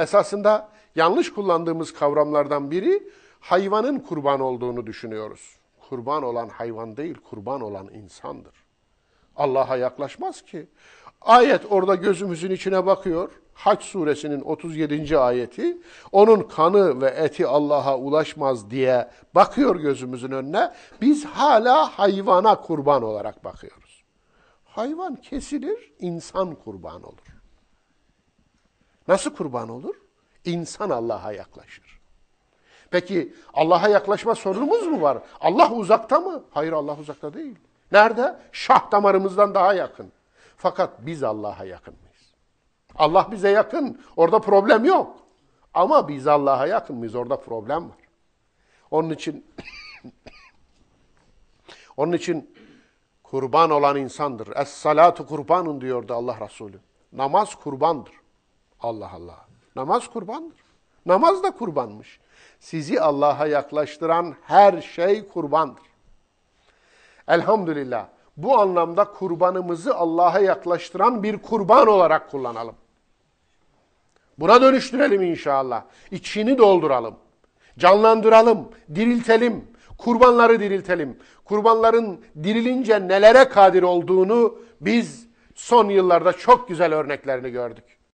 Esasında yanlış kullandığımız kavramlardan biri hayvanın kurban olduğunu düşünüyoruz. Kurban olan hayvan değil, kurban olan insandır. Allah'a yaklaşmaz ki. Ayet orada gözümüzün içine bakıyor. Haç suresinin 37. ayeti. Onun kanı ve eti Allah'a ulaşmaz diye bakıyor gözümüzün önüne. Biz hala hayvana kurban olarak bakıyoruz. Hayvan kesilir, insan kurban olur. Nasıl kurban olur? İnsan Allah'a yaklaşır. Peki Allah'a yaklaşma sorunumuz mu var? Allah uzakta mı? Hayır Allah uzakta değil. Nerede? Şah damarımızdan daha yakın. Fakat biz Allah'a yakın mıyız? Allah bize yakın. Orada problem yok. Ama biz Allah'a yakın mıyız? Orada problem var. Onun için onun için kurban olan insandır. Es-salatu kurbanın diyordu Allah Resulü. Namaz kurbandır. Allah Allah. Namaz kurbandır. Namaz da kurbanmış. Sizi Allah'a yaklaştıran her şey kurbandır. Elhamdülillah. Bu anlamda kurbanımızı Allah'a yaklaştıran bir kurban olarak kullanalım. Buna dönüştürelim inşallah. İçini dolduralım. Canlandıralım, diriltelim. Kurbanları diriltelim. Kurbanların dirilince nelere kadir olduğunu biz son yıllarda çok güzel örneklerini gördük.